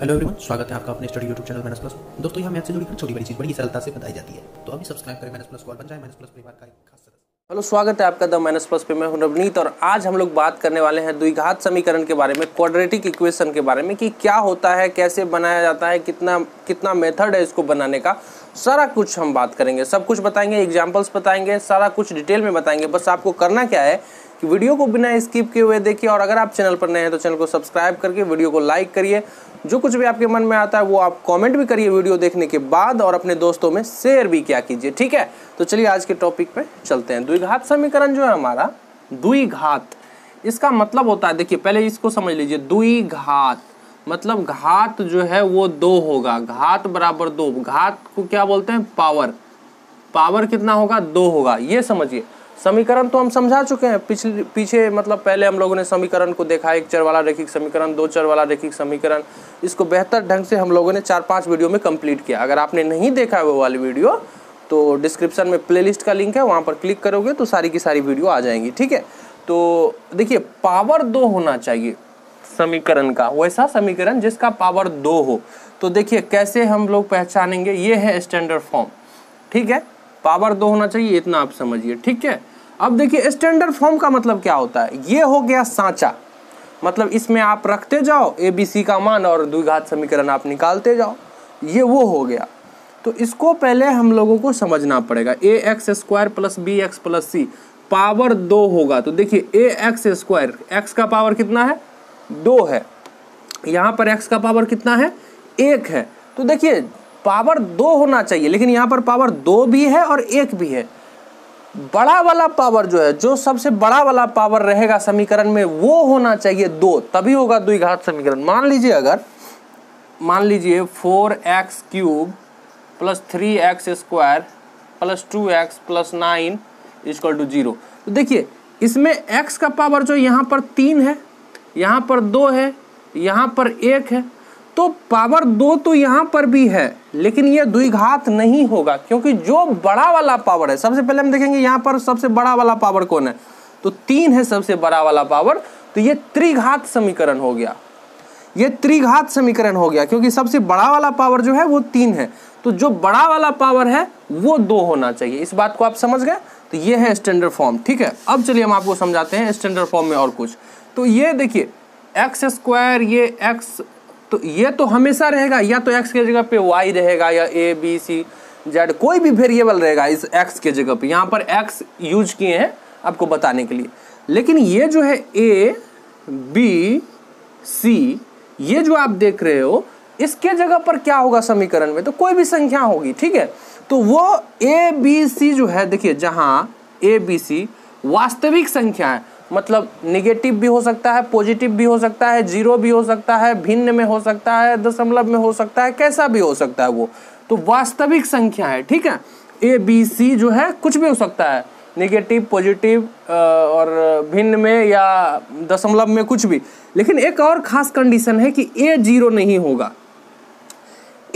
hello everyone स्वागत है आपका अपने study YouTube channel minus plus दोस्तों यहाँ मैथ से जुड़ी हर छोटी बड़ी चीज बड़ी सरलता से बताई जाती है तो अभी सब्सक्राइब करें माइनस प्लस को और बन जाए माइनस प्लस परिवार का एक खास सदस्य हेलो स्वागत है आपका द माइनस प्लस पे मैं हूं रवनीत और आज हम लोग बात करने वाले हैं द्विघात समीकरण के बारे में क्वाड्रेटिक इक्वेशन के बारे में कि क्या होता है कैसे बनाया जाता है कितना कितना मेथड है इसको बनाने का सारा कुछ हम बात करेंगे सब कुछ बताएंगे एग्जाम्पल्स बताएंगे सारा कुछ डिटेल में बताएंगे बस आपको करना क्या है कि वीडियो को बिना स्किप किए हुए देखिए और अगर आप चैनल पर नए हैं तो चैनल को सब्सक्राइब करके वीडियो को लाइक करिए जो कुछ भी आपके मन में आता है वो आप कमेंट भी करिए वीडियो देखने के बाद और अपने दोस्तों में शेयर भी क्या कीजिए ठीक है तो चलिए आज के टॉपिक पे चलते हैं द्विघात समीकरण जो है हमारा द्विघात इसका मतलब होता है देखिए पहले इसको समझ लीजिए द्विघात मतलब घात जो है वो दो होगा घात बराबर दो घात को क्या बोलते हैं पावर पावर कितना होगा दो होगा ये समझिए समीकरण तो हम समझा चुके हैं पिछले पीछे मतलब पहले हम लोगों ने समीकरण को देखा एक चर वाला रेखिक समीकरण दो चर वाला रेखिक समीकरण इसको बेहतर ढंग से हम लोगों ने चार पांच वीडियो में कंप्लीट किया अगर आपने नहीं देखा है वो वाली वीडियो तो डिस्क्रिप्शन में प्लेलिस्ट का लिंक है वहाँ पर क्लिक करोगे तो सारी की सारी वीडियो आ जाएंगी ठीक है तो देखिए पावर दो होना चाहिए समीकरण का वैसा समीकरण जिसका पावर दो हो तो देखिए कैसे हम लोग पहचानेंगे ये है स्टैंडर्ड फॉर्म ठीक है पावर दो होना चाहिए इतना आप समझिए ठीक है अब देखिए स्टैंडर्ड फॉर्म का मतलब क्या होता है ये हो गया सांचा मतलब इसमें आप रखते जाओ ए बी सी का मान और द्विघात समीकरण आप निकालते जाओ ये वो हो गया तो इसको पहले हम लोगों को समझना पड़ेगा a x square plus b x plus c power दो होगा तो देखिए ए एक्स स्क्वायर एक्स का पावर कितना है दो है यहाँ पर एक्स का पावर कितना है एक है तो देखिए पावर दो होना चाहिए लेकिन यहाँ पर पावर दो भी है और एक भी है बड़ा वाला पावर जो है जो सबसे बड़ा वाला पावर रहेगा समीकरण में वो होना चाहिए दो तभी होगा द्विघात समीकरण मान लीजिए अगर मान लीजिए four x cube plus three x square plus two x plus nine is equal to zero तो देखिए इसमें एक्स का पावर जो यहाँ पर तीन है यहाँ पर दो है यहाँ पर एक है तो पावर दो तो यहाँ पर भी है लेकिन यह द्विघात नहीं होगा क्योंकि जो बड़ा वाला पावर है सबसे पहले हम देखेंगे यहाँ पर सबसे बड़ा वाला पावर कौन है तो तीन है सबसे बड़ा वाला पावर तो ये त्रिघात समीकरण हो गया ये त्रिघात समीकरण हो गया क्योंकि सबसे बड़ा वाला पावर जो है वो तीन है तो जो बड़ा वाला पावर है वो दो होना चाहिए इस बात को आप समझ गए तो ये है स्टैंडर्ड फॉर्म ठीक है अब चलिए हम आपको समझाते हैं स्टैंडर्ड फॉर्म में और कुछ तो ये देखिए एक्स स्क्वायर ये एक्स तो ये तो हमेशा रहेगा या तो एक्स के जगह पे वाई रहेगा या ए बी सी जेड कोई भी वेरिएबल रहेगा इस एक्स के जगह पे यहाँ पर एक्स यूज किए हैं आपको बताने के लिए लेकिन ये जो है ए बी सी ये जो आप देख रहे हो इसके जगह पर क्या होगा समीकरण में तो कोई भी संख्या होगी ठीक है तो वो ए बी सी जो है देखिए जहां ए बी सी वास्तविक संख्या है मतलब निगेटिव भी हो सकता है पॉजिटिव भी हो सकता है जीरो भी हो सकता है भिन्न में हो सकता है दशमलव में हो सकता है कैसा भी हो सकता है वो तो वास्तविक संख्या है ठीक है ए बी सी जो है कुछ भी हो सकता है निगेटिव पॉजिटिव और भिन्न में या दशमलव में कुछ भी लेकिन एक और खास कंडीशन है कि ए जीरो नहीं होगा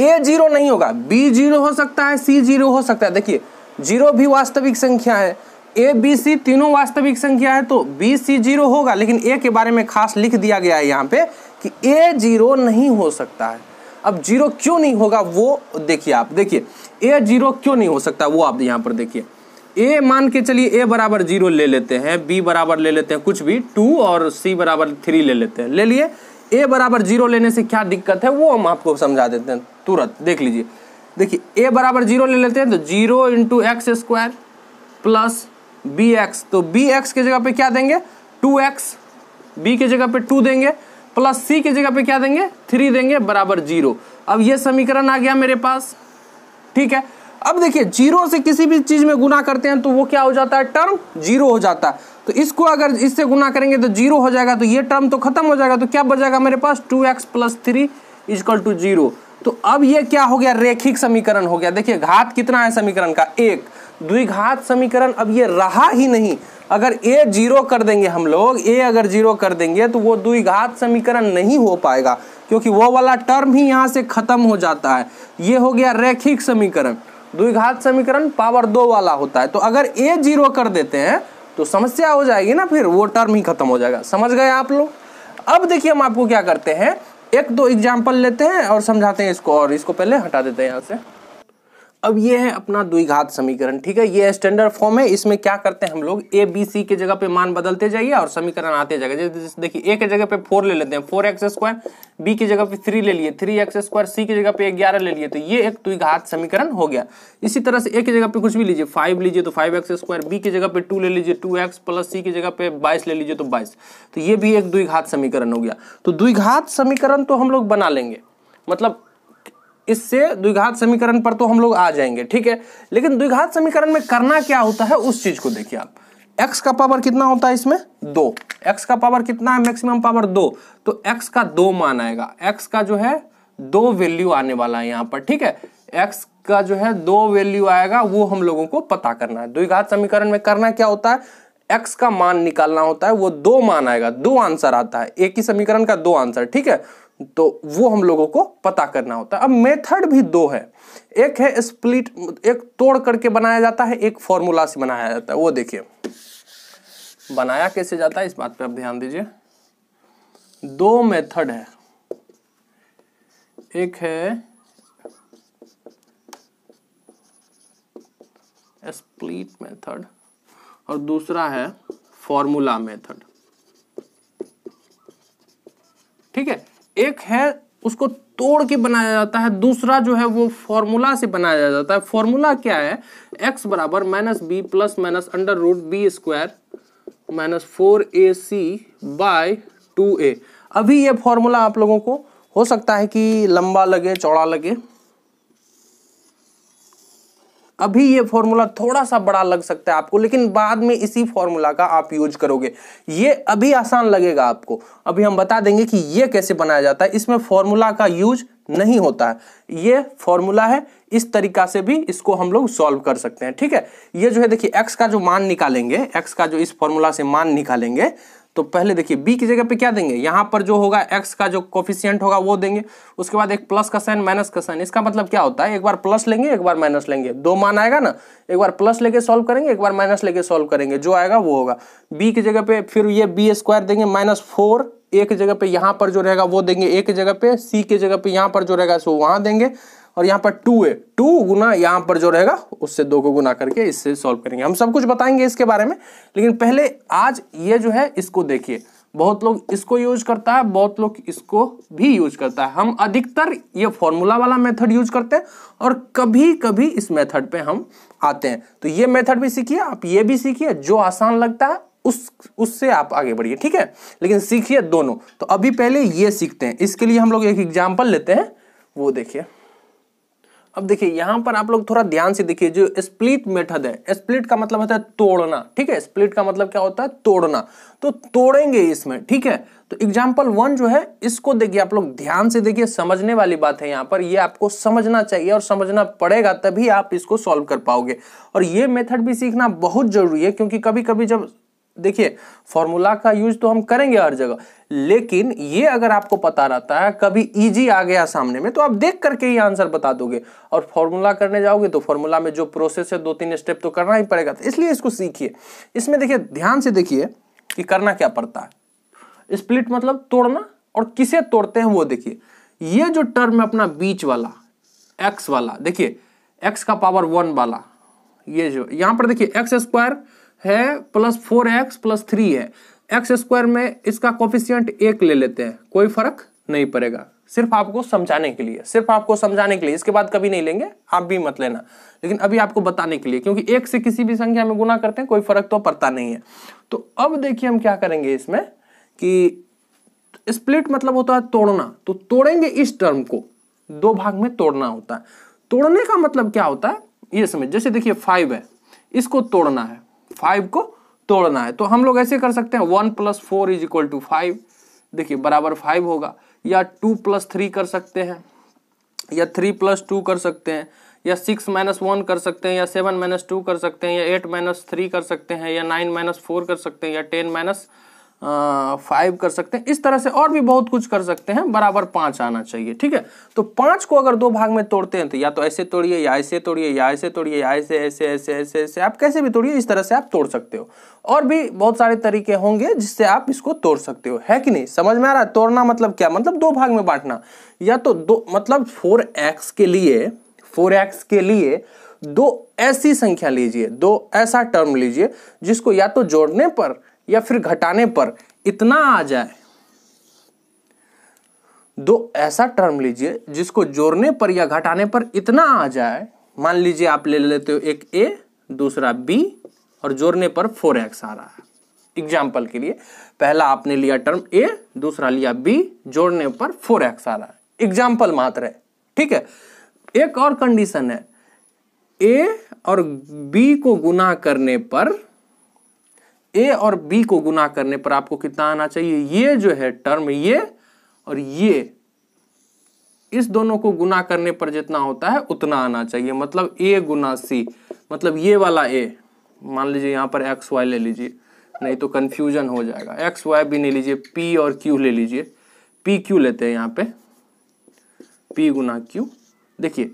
ए जीरो नहीं होगा बी जीरो हो सकता है सी जीरो हो सकता है देखिए जीरो भी वास्तविक संख्या है ए बी सी तीनों वास्तविक संख्या है तो बी सी जीरो होगा लेकिन ए के बारे में खास लिख दिया गया है यहाँ पे कि ए जीरो नहीं हो सकता है अब जीरो क्यों नहीं होगा वो देखिए आप देखिए ए जीरो क्यों नहीं हो सकता वो आप यहाँ पर देखिए ए मान के चलिए ए बराबर जीरो ले लेते हैं बी बराबर ले लेते हैं कुछ भी टू और सी बराबर थ्री ले लेते हैं ले लिए ए बराबर जीरो लेने से क्या दिक्कत है वो हम आपको समझा देते हैं तुरंत देख लीजिए देखिए ए बराबर जीरो ले लेते हैं तो zero into x square plus b x तो बी एक्स के जगह पे क्या देंगे टू एक्स बी के जगह पे टू देंगे प्लस सी के जगह पे क्या देंगे थ्री देंगे बराबर जीरो अब ये समीकरण आ गया मेरे पास ठीक है अब देखिए जीरो से किसी भी चीज़ में गुना करते हैं तो वो क्या हो जाता है टर्म जीरो हो जाता है तो इसको अगर इससे गुना करेंगे तो जीरो हो जाएगा तो ये टर्म तो खत्म हो जाएगा तो क्या बचेगा मेरे पास two x plus three is equal to zero तो अब ये क्या हो गया रेखिक समीकरण हो गया देखिए घात कितना है समीकरण का एक द्विघात समीकरण अब ये रहा ही नहीं अगर ए जीरो कर देंगे हम लोग ए अगर जीरो कर देंगे तो वो द्विघात समीकरण नहीं हो पाएगा क्योंकि वो वाला टर्म ही यहाँ से खत्म हो जाता है ये हो गया रैखिक समीकरण द्विघात समीकरण पावर दो वाला होता है तो अगर ए जीरो कर देते हैं तो समस्या हो जाएगी ना फिर वो टर्म ही खत्म हो जाएगा समझ गए आप लोग अब देखिए हम आपको क्या करते हैं एक दो एग्जाम्पल लेते हैं और समझाते हैं इसको और इसको पहले हटा देते हैं यहाँ से अब ये है अपना द्विघात समीकरण ठीक है ये स्टैंडर्ड फॉर्म है इसमें क्या करते हैं हम लोग ए बी सी के जगह पे मान बदलते जाइए और समीकरण आते जाएगा जैसे देखिए ए के जगह पे फोर ले लेते हैं फोर एक्स स्क्वायर बी की जगह पे थ्री ले लिए थ्री एक्स स्क्वायर सी की जगह पे ग्यारह ले लिए तो ये एक द्विघात समीकरण हो गया इसी तरह से ए की जगह पे कुछ भी लीजिए फाइव लीजिए तो फाइव एक्स स्क्वायर बी की जगह पे टू ले लीजिए टू एक्स प्लस सी की जगह पे बाईस ले लीजिए तो बाईस तो ये भी एक द्विघात समीकरण हो गया तो द्विघात समीकरण तो हम लोग बना लेंगे मतलब इससे द्विघात समीकरण पर तो हम लोग आ जाएंगे ठीक है लेकिन द्विघात समीकरण में करना क्या होता है उस चीज को देखिए आप x का पावर कितना होता है इसमें दो x का पावर कितना है मैक्सिमम पावर दो तो x का दो मान आएगा x का जो है दो वैल्यू आने वाला है यहाँ पर ठीक है x का जो है दो वैल्यू आएगा वो हम लोगों को पता करना है द्विघात समीकरण में करना क्या होता है एक्स का मान निकालना होता है वो दो मान आएगा दो आंसर आता है एक ही समीकरण का दो आंसर ठीक है तो वो हम लोगों को पता करना होता है अब मेथड भी दो है एक है स्प्लिट एक तोड़ करके बनाया जाता है एक फॉर्मूला से बनाया जाता है वो देखिए बनाया कैसे जाता है इस बात पे आप ध्यान दीजिए दो मेथड है एक है स्प्लिट मेथड और दूसरा है फॉर्मूला मेथड ठीक है एक है उसको तोड़ के बनाया जाता है दूसरा जो है वो फॉर्मूला से बनाया जाता है फॉर्मूला क्या है एक्स बराबर minus b plus minus under root b square minus four a c by two a अभी ये फॉर्मूला आप लोगों को हो सकता है कि लंबा लगे चौड़ा लगे अभी ये फॉर्मूला थोड़ा सा बड़ा लग सकता है आपको लेकिन बाद में इसी फॉर्मूला का आप यूज करोगे ये अभी आसान लगेगा आपको अभी हम बता देंगे कि ये कैसे बनाया जाता है इसमें फॉर्मूला का यूज नहीं होता है ये फॉर्मूला है इस तरीका से भी इसको हम लोग सॉल्व कर सकते हैं ठीक है ये जो है देखिए एक्स का जो मान निकालेंगे एक्स का जो इस फॉर्मूला से मान निकालेंगे तो पहले देखिए बी की जगह पे क्या देंगे यहाँ पर जो होगा एक्स का जो कॉफिशियंट होगा वो देंगे उसके बाद एक प्लस का साइन माइनस का साइन इसका मतलब क्या होता है एक बार प्लस लेंगे एक बार माइनस लेंगे दो मान आएगा ना एक बार प्लस लेके सॉल्व करेंगे एक बार माइनस लेके सॉल्व करेंगे जो आएगा वो होगा बी की जगह पे फिर ये बी स्क्वायर देंगे माइनस फोर एक जगह पे यहाँ पर जो रहेगा वो देंगे एक जगह पे सी के जगह पे यहाँ पर जो रहेगा सो वहाँ देंगे और यहाँ पर टू है टू गुना यहाँ पर जो रहेगा उससे दो को गुना करके इससे सॉल्व करेंगे हम सब कुछ बताएंगे इसके बारे में लेकिन पहले आज ये जो है इसको देखिए बहुत लोग इसको यूज करता है बहुत लोग इसको भी यूज करता है हम अधिकतर ये फॉर्मूला वाला मेथड यूज करते हैं और कभी कभी इस मेथड पे हम आते हैं तो ये मेथड भी सीखिए आप ये भी सीखिए जो आसान लगता है उस उससे आप आगे बढ़िए ठीक है लेकिन सीखिए दोनों तो अभी पहले ये सीखते हैं इसके लिए हम लोग एक एग्जाम्पल लेते हैं वो देखिए अब देखिए यहां पर आप लोग थोड़ा ध्यान से देखिए जो स्प्लिट मेथड है स्प्लिट का मतलब होता है तोड़ना ठीक है स्प्लिट का मतलब क्या होता है तोड़ना तो तोड़ेंगे इसमें ठीक है तो एग्जाम्पल वन जो है इसको देखिए आप लोग ध्यान से देखिए समझने वाली बात है यहाँ पर ये आपको समझना चाहिए और समझना पड़ेगा तभी आप इसको सॉल्व कर पाओगे और ये मेथड भी सीखना बहुत जरूरी है क्योंकि कभी कभी जब देखिए फॉर्मूला का यूज तो हम करेंगे हर जगह लेकिन ये अगर आपको पता रहता है कभी इजी आ गया सामने में तो आप देख करके ही आंसर बता दोगे और फॉर्मूला करने जाओगे तो फॉर्मूला में जो प्रोसेस है दो तीन स्टेप तो करना ही पड़ेगा तो इसलिए इसको सीखिए इसमें देखिए ध्यान से देखिए कि करना क्या पड़ता है स्प्लिट मतलब तोड़ना और किसे तोड़ते हैं वो देखिए ये जो टर्म है अपना बीच वाला एक्स वाला देखिए एक्स का पावर वन वाला ये जो यहां पर देखिए एक्स स्क्वायर है plus four x plus three है एक्स स्क्वायर में इसका कोफिशियंट एक ले लेते हैं कोई फर्क नहीं पड़ेगा सिर्फ आपको समझाने के लिए सिर्फ आपको समझाने के लिए इसके बाद कभी नहीं लेंगे आप भी मत लेना लेकिन अभी आपको बताने के लिए क्योंकि एक से किसी भी संख्या में गुना करते हैं कोई फर्क तो पड़ता नहीं है तो अब देखिए हम क्या करेंगे इसमें कि स्प्लिट मतलब होता है तोड़ना तो तोड़ेंगे इस टर्म को दो भाग में तोड़ना होता है तोड़ने का मतलब क्या होता है ये समझ जैसे देखिए फाइव है इसको तोड़ना है फाइव को तोड़ना है तो हम लोग ऐसे कर सकते हैं one plus four is equal to five देखिए बराबर फाइव होगा या टू प्लस थ्री कर सकते हैं या थ्री प्लस टू कर सकते हैं या सिक्स माइनस वन कर सकते हैं या सेवन माइनस टू कर सकते हैं या एट माइनस थ्री कर सकते हैं या नाइन माइनस फोर कर सकते हैं या टेन माइनस फाइव कर सकते हैं इस तरह से और भी बहुत कुछ कर सकते हैं बराबर पाँच आना चाहिए ठीक है तो पाँच को अगर दो भाग में तोड़ते हैं तो या तो ऐसे तोड़िए या ऐसे तोड़िए या ऐसे तोड़िए या ऐसे ऐसे ऐसे ऐसे ऐसे आप कैसे भी तोड़िए इस तरह से आप तोड़ सकते हो और भी बहुत सारे तरीके होंगे जिससे आप इसको तोड़ सकते हो है कि नहीं समझ में आ रहा है तोड़ना मतलब क्या मतलब दो भाग में बांटना या तो दो मतलब फोर एक्स के लिए फोर एक्स के लिए दो ऐसी संख्या लीजिए दो ऐसा टर्म लीजिए जिसको या तो जोड़ने पर या फिर घटाने पर इतना आ जाए दो ऐसा टर्म लीजिए जिसको जोड़ने पर या घटाने पर इतना आ जाए मान लीजिए आप ले लेते हो एक ए दूसरा बी और जोड़ने पर फोर एक्स आ रहा है एग्जाम्पल के लिए पहला आपने लिया टर्म ए दूसरा लिया बी जोड़ने पर फोर एक्स आ रहा है एग्जाम्पल मात्र है ठीक है एक और कंडीशन है ए और बी को गुना करने पर ए और बी को गुना करने पर आपको कितना आना चाहिए ये जो है टर्म ये और ये इस दोनों को गुना करने पर जितना होता है उतना आना चाहिए मतलब ए गुना सी मतलब ये वाला ए मान लीजिए यहां पर एक्स वाई ले लीजिए नहीं तो कंफ्यूजन हो जाएगा एक्स वाई भी नहीं लीजिए पी और क्यू ले लीजिए पी क्यू लेते हैं यहां पे पी गुना क्यू देखिए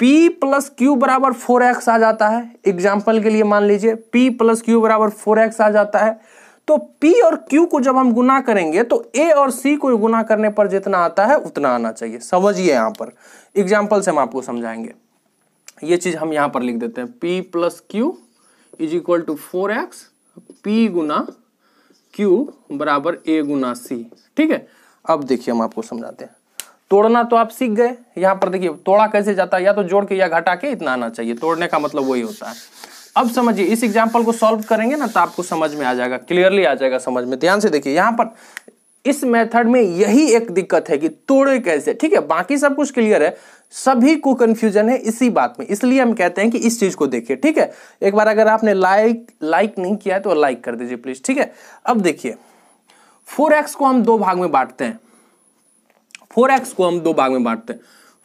p प्लस क्यू बराबर फोर एक्स आ जाता है एग्जाम्पल के लिए मान लीजिए p प्लस क्यू बराबर फोर एक्स आ जाता है तो p और q को जब हम गुना करेंगे तो a और c को गुना करने पर जितना आता है उतना आना चाहिए समझिए यहाँ पर एग्जाम्पल से हम आपको समझाएंगे ये चीज हम यहाँ पर लिख देते हैं p plus q is equal to four x p गुना क्यू बराबर ए गुना सी ठीक है अब देखिए हम आपको समझाते हैं तोड़ना तो आप सीख गए यहाँ पर देखिए तोड़ा कैसे जाता है या तो जोड़ के या घटा के इतना आना चाहिए तोड़ने का मतलब वही होता है अब समझिए इस एग्जाम्पल को सॉल्व करेंगे ना तो आपको समझ में आ जाएगा क्लियरली आ जाएगा समझ में ध्यान से देखिए यहाँ पर इस मेथड में यही एक दिक्कत है कि तोड़े कैसे ठीक है बाकी सब कुछ क्लियर है सभी को कंफ्यूजन है इसी बात में इसलिए हम कहते हैं कि इस चीज को देखिए ठीक है एक बार अगर आपने लाइक लाइक नहीं किया है तो लाइक कर दीजिए प्लीज ठीक है अब देखिए फोर एक्स को हम दो भाग में बांटते हैं फोर एक्स को हम दो भाग में बांटते हैं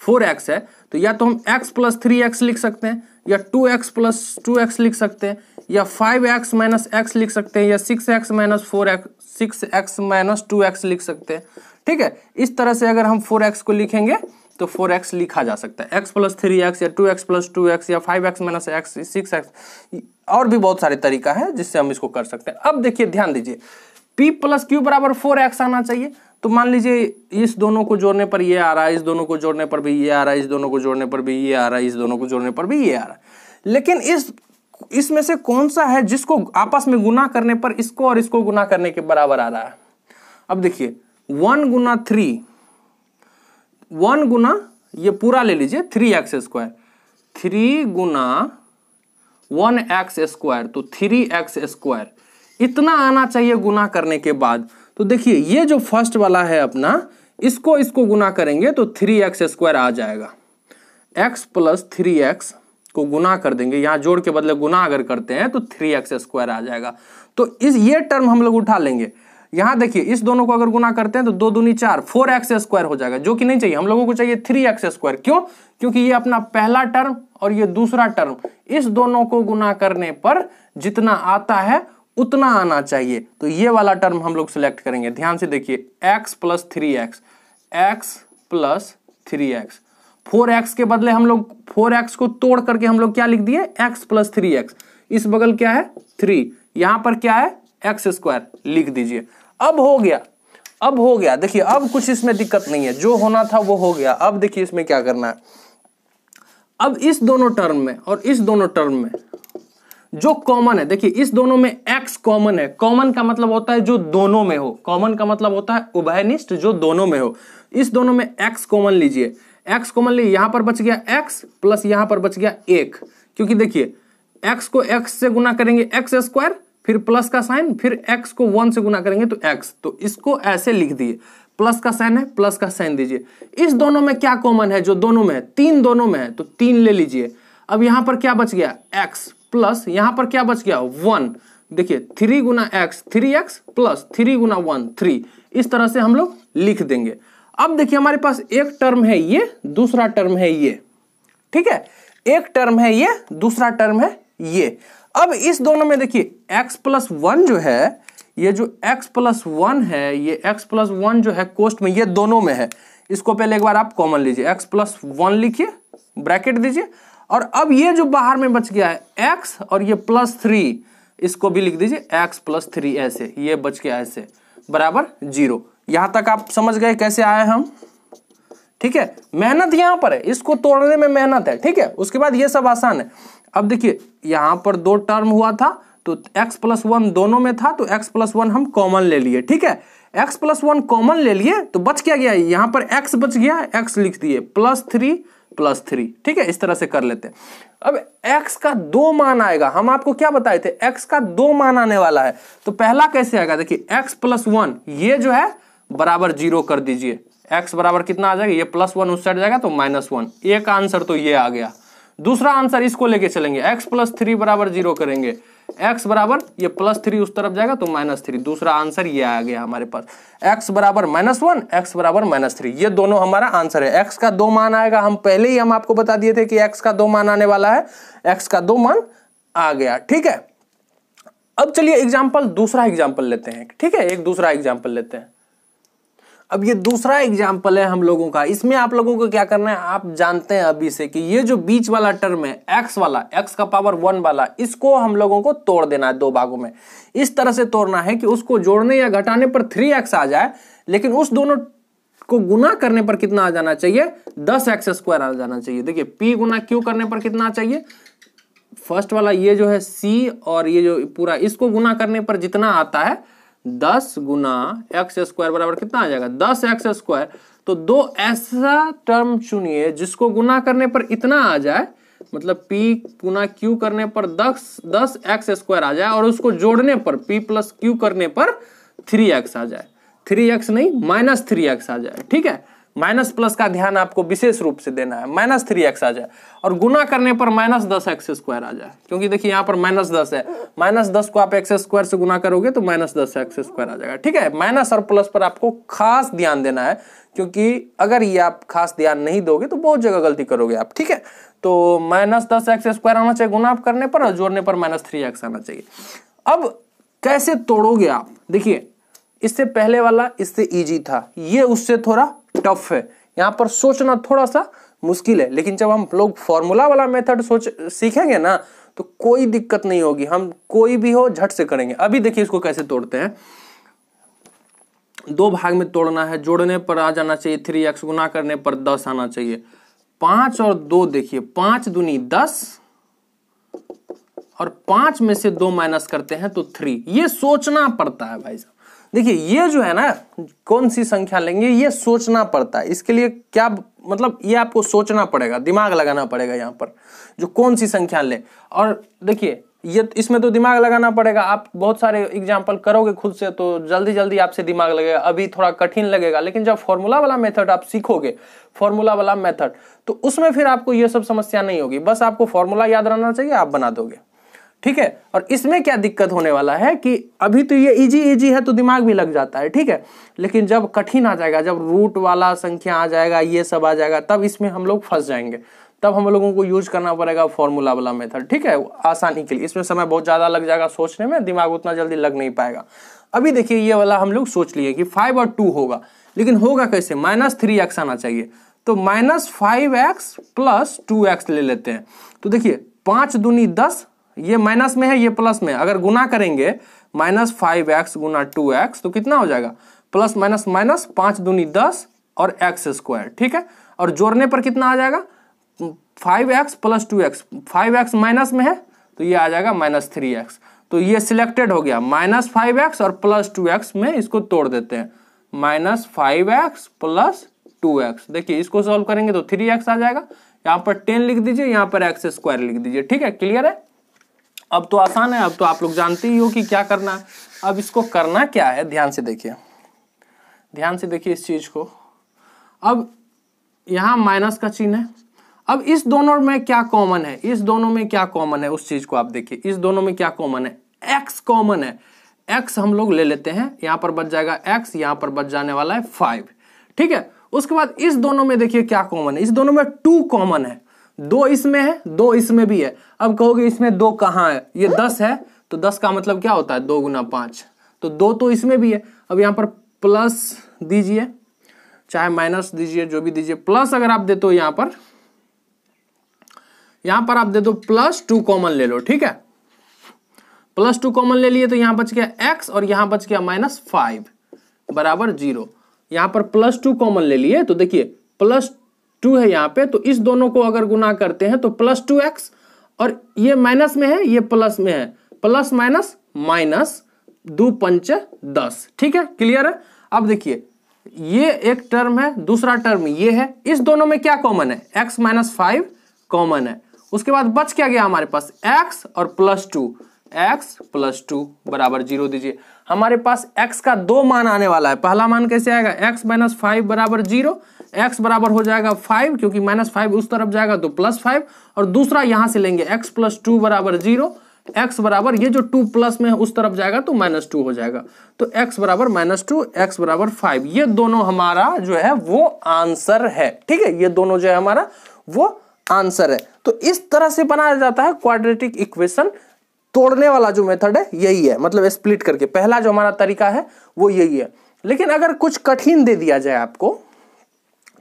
फोर एक्स है तो या तो हम एक्स प्लस थ्री एक्स लिख सकते हैं या two x plus two x लिख सकते हैं या फाइव एक्स माइनस एक्स लिख सकते हैं या six x minus four x six x minus two x लिख सकते हैं ठीक है इस तरह से अगर हम फोर एक्स को लिखेंगे तो फोर एक्स लिखा जा सकता है एक्स प्लस थ्री एक्स या two x plus two x या five x minus x six x और भी बहुत सारे तरीका है जिससे हम इसको कर सकते हैं अब देखिए ध्यान दीजिए पी प्लस क्यू बराबर फोर एक्स आना चाहिए तो मान लीजिए इस दोनों को जोड़ने पर ये आ रहा है इस दोनों को जोड़ने पर भी ये आ रहा है इस दोनों को जोड़ने पर भी ये आ रहा है इस दोनों को जोड़ने पर भी ये आ रहा है लेकिन इस इसमें से कौन सा है जिसको आपस में गुना करने पर इसको और इसको गुना करने के बराबर आ रहा है अब देखिए वन गुना थ्री वन गुना ये पूरा ले लीजिए थ्री एक्स स्क्वायर थ्री गुना वन एक्स स्क्वायर तो थ्री एक्स स्क्वायर इतना आना चाहिए गुना करने के बाद तो देखिए ये जो फर्स्ट वाला है अपना इसको इसको गुना करेंगे तो थ्री एक्स स्क्वायर आ जाएगा x प्लस थ्री एक्स को गुना कर देंगे यहाँ जोड़ के बदले गुना अगर करते हैं तो थ्री एक्स स्क्वायर आ जाएगा तो इस ये टर्म हम लोग उठा लेंगे यहाँ देखिए इस दोनों को अगर गुना करते हैं तो दो दूनी चार फोर एक्स स्क्वायर हो जाएगा जो कि नहीं चाहिए हम लोगों को चाहिए थ्री एक्स स्क्वायर क्यों क्योंकि ये अपना पहला टर्म और ये दूसरा टर्म इस दोनों को गुना करने पर जितना आता है उतना आना चाहिए तो ये वाला टर्म हम लोग सिलेक्ट करेंगे ध्यान से देखिए x plus three x x plus three x four x के बदले हम लोग फोर एक्स को तोड़ करके हम लोग क्या लिख दिए x प्लस थ्री एक्स इस बगल क्या है थ्री यहां पर क्या है एक्स स्क्वायर लिख दीजिए अब हो गया अब हो गया देखिए अब कुछ इसमें दिक्कत नहीं है जो होना था वो हो गया अब देखिए इसमें क्या करना है अब इस दोनों टर्म में और इस दोनों टर्म में जो कॉमन है देखिए इस दोनों में एक्स कॉमन है कॉमन का मतलब होता है जो दोनों में हो कॉमन का मतलब होता है उभयनिष्ठ जो दोनों में हो इस दोनों में एक्स कॉमन लीजिए एक्स कॉमन लीजिए यहां पर बच गया एक्स प्लस यहां पर बच गया एक क्योंकि देखिए एक्स को एक्स से गुना करेंगे एक्स स्क्वायर फिर प्लस का साइन फिर एक्स को वन से गुना करेंगे तो एक्स तो इसको ऐसे लिख दिए प्लस का साइन है प्लस का साइन दीजिए इस दोनों में क्या कॉमन है जो दोनों में है तीन दोनों में है तो तीन ले लीजिए अब यहां पर क्या बच गया एक्स प्लस यहां पर क्या बच गया वन देखिए थ्री गुना x three x plus three गुना वन थ्री इस तरह से हम लोग लिख देंगे अब देखिए हमारे पास एक टर्म है ये दूसरा टर्म है ये ठीक है एक टर्म है ये दूसरा टर्म है ये अब इस दोनों में देखिए एक्स प्लस वन जो है ये जो एक्स प्लस वन है ये एक्स प्लस वन जो है कोस्ट में ये दोनों में है इसको पहले एक बार आप कॉमन लीजिए एक्स प्लस वन लिखिए ब्रैकेट दीजिए और अब ये जो बाहर में बच गया है एक्स और ये प्लस थ्री इसको भी लिख दीजिए एक्स प्लस थ्री ऐसे ये बच गया ऐसे बराबर जीरो यहां तक आप समझ गए कैसे आए हम ठीक है मेहनत यहां पर है इसको तोड़ने में मेहनत है ठीक है उसके बाद ये सब आसान है अब देखिए यहां पर दो टर्म हुआ था तो x प्लस वन दोनों में था तो x प्लस वन हम कॉमन ले लिए ठीक है x प्लस वन कॉमन ले लिए तो बच क्या गया यहां पर x बच गया x लिख दिए प्लस थ्री प्लस थ्री ठीक है इस तरह से कर लेते हैं अब x का दो मान आएगा हम आपको क्या बताए थे x का दो मान आने वाला है तो पहला कैसे आएगा देखिए x प्लस वन ये जो है बराबर जीरो कर दीजिए x बराबर कितना आ जाएगा ये प्लस वन उस साइड जाएगा तो माइनस वन एक आंसर तो ये आ गया दूसरा आंसर इसको लेके चलेंगे x प्लस थ्री बराबर जीरो करेंगे एक्स बराबर ये प्लस थ्री उस तरफ जाएगा तो माइनस थ्री दूसरा आंसर ये आ गया हमारे पास एक्स बराबर माइनस वन एक्स बराबर माइनस थ्री ये दोनों हमारा आंसर है एक्स का दो मान आएगा हम पहले ही हम आपको बता दिए थे कि एक्स का दो मान आने वाला है एक्स का दो मान आ गया ठीक है अब चलिए एग्जाम्पल दूसरा एग्जाम्पल लेते हैं ठीक है एक दूसरा एग्जाम्पल लेते हैं अब ये दूसरा एग्जाम्पल है हम लोगों का इसमें आप लोगों को क्या करना है आप जानते हैं अभी से कि ये जो बीच वाला टर्म है एक्स वाला एक्स का पावर वन वाला इसको हम लोगों को तोड़ देना है दो भागों में इस तरह से तोड़ना है कि उसको जोड़ने या घटाने पर थ्री एक्स आ जाए लेकिन उस दोनों को गुना करने पर कितना आ जाना चाहिए दस एक्स स्क्वायर आ जाना चाहिए देखिए पी गुना क्यू करने पर कितना चाहिए फर्स्ट वाला ये जो है सी और ये जो पूरा इसको गुना करने पर जितना आता है दस गुना एक्स स्क्वायर बराबर कितना आ जाएगा दस एक्स स्क्वायर तो दो ऐसा टर्म चुनिए जिसको गुना करने पर इतना आ जाए मतलब p गुना q करने पर दस दस एक्स स्क्वायर आ जाए और उसको जोड़ने पर p प्लस क्यू करने पर थ्री एक्स आ जाए थ्री एक्स नहीं माइनस थ्री एक्स आ जाए ठीक है माइनस प्लस का ध्यान आपको विशेष रूप से देना है माइनस थ्री एक्स आ जाए और गुना करने पर माइनस दस एक्स स्क्वायर आ जाए क्योंकि देखिए यहाँ पर माइनस दस है माइनस दस को आप एक्स स्क्वायर से गुना करोगे तो माइनस दस एक्स स्क्वायर आ जाएगा ठीक है माइनस और प्लस पर आपको खास ध्यान देना है क्योंकि अगर ये आप खास ध्यान नहीं दोगे तो बहुत जगह गलती करोगे आप ठीक है तो माइनस दस एक्स स्क्वायर आना चाहिए गुना करने पर और जोड़ने पर माइनस थ्री एक्स आना चाहिए अब कैसे तोड़ोगे आप देखिए इससे पहले वाला इससे ईजी था ये उससे थोड़ा टफ है यहाँ पर सोचना थोड़ा सा मुश्किल है लेकिन जब हम लोग फॉर्मूला वाला मेथड सोच सीखेंगे ना तो कोई दिक्कत नहीं होगी हम कोई भी हो झट से करेंगे अभी देखिए इसको कैसे तोड़ते हैं दो भाग में तोड़ना है जोड़ने पर आ जाना चाहिए थ्री एक्स गुना करने पर दस आना चाहिए पांच और दो देखिए पांच दुनी दस और पांच में से दो माइनस करते हैं तो थ्री ये सोचना पड़ता है भाई साहब देखिए ये जो है ना कौन सी संख्या लेंगे ये सोचना पड़ता है इसके लिए क्या मतलब ये आपको सोचना पड़ेगा दिमाग लगाना पड़ेगा यहाँ पर जो कौन सी संख्या ले और देखिए ये इसमें तो दिमाग लगाना पड़ेगा आप बहुत सारे एग्जाम्पल करोगे खुद से तो जल्दी जल्दी आपसे दिमाग लगेगा अभी थोड़ा कठिन लगेगा लेकिन जब फॉर्मूला वाला मेथड आप सीखोगे फॉर्मूला वाला मेथड तो उसमें फिर आपको ये सब समस्या नहीं होगी बस आपको फॉर्मूला याद रहना चाहिए आप बना दोगे ठीक है और इसमें क्या दिक्कत होने वाला है कि अभी तो ये इजी इजी है तो दिमाग भी लग जाता है ठीक है लेकिन जब कठिन आ जाएगा जब रूट वाला संख्या आ जाएगा ये सब आ जाएगा तब इसमें हम लोग फंस जाएंगे तब हम लोगों को यूज करना पड़ेगा फॉर्मूला वाला मेथड ठीक है आसानी के लिए इसमें समय बहुत ज़्यादा लग जाएगा सोचने में दिमाग उतना जल्दी लग नहीं पाएगा अभी देखिए ये वाला हम लोग सोच लिए कि फाइव और टू होगा लेकिन होगा कैसे माइनस थ्री एक्स आना चाहिए तो minus five x plus two x ले लेते हैं तो देखिए पांच दूनी दस ये माइनस में है ये प्लस में अगर गुना करेंगे माइनस फाइव एक्स गुना टू एक्स तो कितना हो जाएगा प्लस माइनस माइनस पांच दूनी दस और एक्स स्क्वायर ठीक है और जोड़ने पर कितना आ जाएगा five x plus two x five x minus में है तो ये आ जाएगा माइनस थ्री एक्स तो ये सिलेक्टेड हो गया माइनस फाइव एक्स और प्लस टू एक्स में इसको तोड़ देते हैं minus five x plus two x देखिए इसको सॉल्व करेंगे तो थ्री एक्स आ जाएगा यहाँ पर टेन लिख दीजिए यहाँ पर एक्स स्क्वायर लिख दीजिए ठीक है क्लियर है अब तो आसान है अब तो आप लोग जानते ही हो कि क्या करना है अब इसको करना क्या है ध्यान से देखिए ध्यान से देखिए इस चीज़ को अब यहां माइनस का चिन्ह है अब इस दोनों में क्या कॉमन है इस दोनों में क्या कॉमन है उस चीज़ को आप देखिए इस दोनों में क्या कॉमन है एक्स कॉमन है एक्स हम लोग ले लेते हैं यहां पर बच जाएगा एक्स यहां पर बच जाने वाला है फाइव ठीक है उसके बाद इस दोनों में देखिए क्या कॉमन है इस दोनों में टू कॉमन है दो इसमें है दो इसमें भी है अब कहोगे इसमें दो कहाँ है ये दस है तो दस का मतलब क्या होता है दो गुना पांच तो दो तो इसमें भी है अब यहाँ पर प्लस दीजिए चाहे माइनस दीजिए जो भी दीजिए प्लस अगर आप दे तो यहाँ पर यहां पर आप दे दो तो प्लस टू कॉमन ले लो ठीक है प्लस टू कॉमन ले लिए तो यहां बच गया एक्स और यहां बच गया माइनस फाइव बराबर जीरो यहां पर प्लस टू कॉमन ले लिए तो देखिए प्लस टू है यहाँ पे तो इस दोनों को अगर गुना करते हैं तो प्लस टू एक्स और ये माइनस में है ये प्लस में है प्लस माइनस माइनस दो पंच दस ठीक है क्लियर है अब देखिए ये एक टर्म है दूसरा टर्म ये है इस दोनों में क्या कॉमन है एक्स माइनस फाइव कॉमन है उसके बाद बच क्या गया हमारे पास एक्स और plus two x plus two बराबर जीरो दीजिए हमारे पास x का दो मान आने वाला है पहला मान कैसे आएगा x माइनस फाइव बराबर जीरो एक्स बराबर हो जाएगा फाइव क्योंकि माइनस फाइव उस तरफ जाएगा तो प्लस फाइव और दूसरा यहां से लेंगे एक्स प्लस टू बराबर जीरो एक्स बराबर ये जो टू प्लस में है उस तरफ जाएगा तो माइनस टू हो जाएगा तो एक्स बराबर माइनस टू एक्स बराबर फाइव ये दोनों हमारा जो है वो आंसर है ठीक है ये दोनों जो है हमारा वो आंसर है तो इस तरह से बनाया जाता है क्वाड्रेटिक इक्वेशन तोड़ने वाला जो मेथड है यही है मतलब स्प्लिट करके पहला जो हमारा तरीका है वो यही है लेकिन अगर कुछ कठिन दे दिया जाए आपको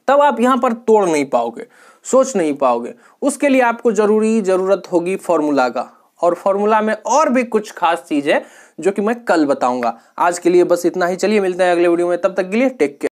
तब आप यहाँ पर तोड़ नहीं पाओगे सोच नहीं पाओगे उसके लिए आपको जरूरी ज़रूरत होगी फॉर्मूला का और फॉर्मूला में और भी कुछ खास चीज़ है जो कि मैं कल बताऊंगा आज के लिए बस इतना ही चलिए मिलते हैं अगले वीडियो में तब तक के लिए टेक केयर